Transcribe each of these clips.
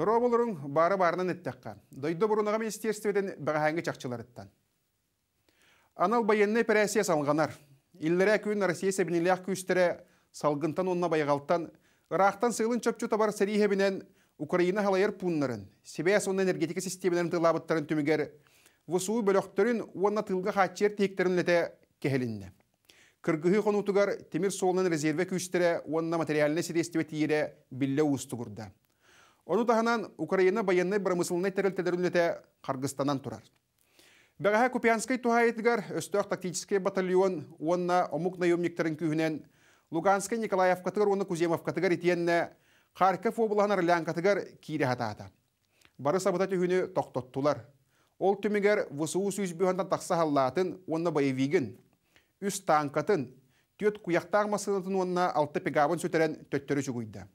Дұро болырың бары барынан әттәққа. Дойды бұрыныға министерстведен бағаңы чақчыларыттан. Анал байынны операция салғанар. Иллері күн Россия сәбінілі ақ күстірі салғынтан онына байғалттан, ұрақтан сығылын чөпчу табар сәрейхебінен Украина халайыр пуннарын, себе оның энергетика системелерін тылабыттарын түмігер, высуы бөліқтерін онына тылға хатчер тектерінлеті кәхелінді. Кыргыхы қонутығар темір солының резерве күстірі онына материаліне сірестіве тиері білі ұстығырды. Ону таханан Украина военный брамысылны тәрелтелерүнлете Қырғызстанан турар. Бәғәһә Купянский туһайтыгар өстөк тактический батальон онна омук наемниктерин күһүнен Луганский Николаев катыгар оны Куземов катыгар итиенне Харьков облағына рылян катыгар кире хатаата. Бары сабыта төхүнү токтоттулар. Ол түмігер ВСУ сүйіз бүйіндан тақса халлатын, онына байевигін, үс танкатын, төт куяқтағ масынатын онына алты пегабын сөтерен төттері жүгүйді.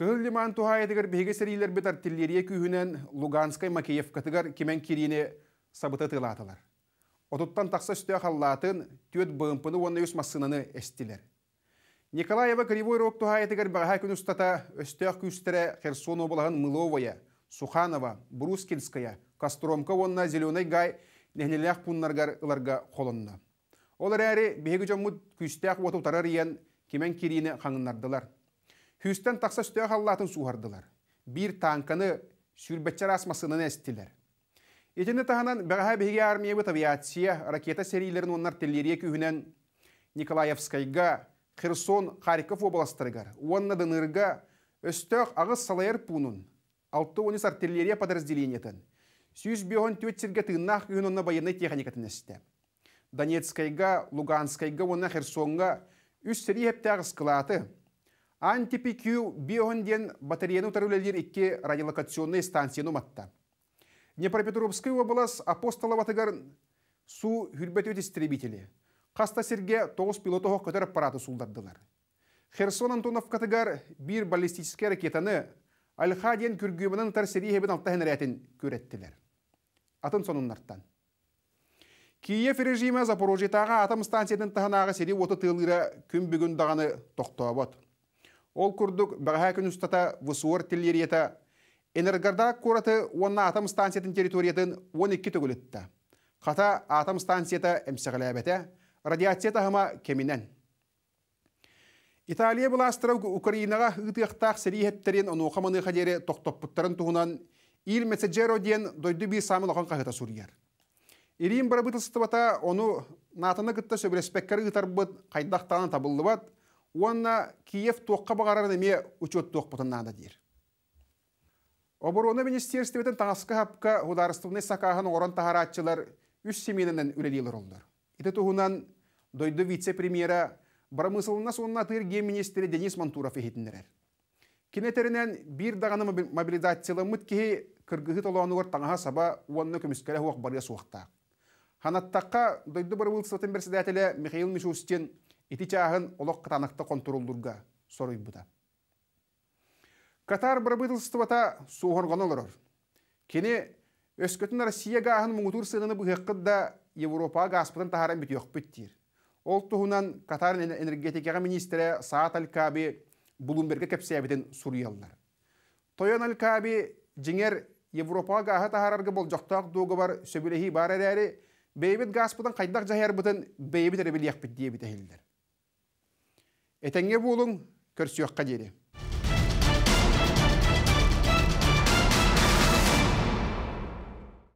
Кыһыллиман тухайдыгар беге сәрилер бетар тиллерия күйінен Луганскай Макеевкатыгар кимэн кирине сабыты Отуттан такса үсті қаллатын төт бұғымпыны онна үс массынаны эстилер. Николаева Кривой Рог тухайдыгар баға күн ұстата Херсон облағын Мыловая, Суханова, Брускинская, Костромка онна Зеленый Гай нәхнелях пуннаргар ыларга холонна. Олар әрі беге жомуд күсті ақ оту тарар кемен кирине қаңынардылар. Хүстен тақса сүтөө халлаатын суғардылар. Бир танканы сүрбетчер асмасынын әстілер. Етіні тағынан бәғаға бігі армия бұт авиация, ракета серилерін оннар телерия күйінен Николаевскайға, Херсон, Харьков областырғар, онна дынырға өстөк ағыз салайыр пунын, алты онес артиллерия подразделенетін. Сүйіз бейон төтсерге тыңнақ күйін техникатын әсті. Донецкайға, Луганскайға, онна Херсонға үс сірі әпті антипикю биохонден батареяны тарулелер икке радиолокационный станцияны матта. Днепропетровский область апостола ватагар су хүрбетөт истребители. Каста серге 9 пилотого көтер аппараты сулдардылар. Херсон Антонов катагар бир баллистический ракетаны Алхаден күргүмінен тар серейхебін алтахын көреттілер. Атын сонуннартан. Киев режимі Запорожитаға атом станциядан таханағы серей оты тылыра күн бүгін дағаны бұд. Ол күрдік баға күн ұстата высуыр тілеріеті. Энергарда көраты онна атом станциятын территориятын 12 түгілітті. Қата атом станцията әмсіғіләбеті, радиацията тағыма кемінен. Италия бұластырау Украинаға ұтықтақ сәрейхеттерін онуқаманы қадері тоқтоппыттарын туғынан ил месседжеро ден дойды би самы лоқан қағыта сүргер. Ирин ону оны натыны кытта сөбіреспеккері ұтарбыт қайдақтаны табылды уанна Киев тоққа бағарарына ме учет тоқ бұтыннағында дейір. Оборона министерстветін таңасқы хапқа хударыстығыны сақағын орын тағаратчылар үш семейінен үлелейлер олдар. Иті тұғынан дойды вице-премьера барамысылына сонына тұғыр геоминистері Денис Мантуров ехетіндерер. Кенетерінен бір дағаны мобилизациялы мұт кейі кыргығы толуанығыр таңаға саба уанны көміскәлі хуақ бария суақтақ. Ханаттаққа дойды барамысылатын берседәтілі Михаил Мишустен – ити чааһын олох катанақты контролдурга соруйбута катар барбытылстыбата суохоргон олорор кини өскөтүн россия гааһын муңутуур сыыны быһыаккыт да европа гаспытын таһаран битиөхпүт тиир ол туһунан катар энергетикага министре саат алькааби булумберге кепсээбитин суруяллар тойон алькааби жиңер европа гааһы таһарарга болжохтоох дууга бар сөбүлэһи баар эрээри бэйбит гаспытын хайдах жаһарбытын бэйбит эребилиэхпит Этәңе болың көрсөккә дере.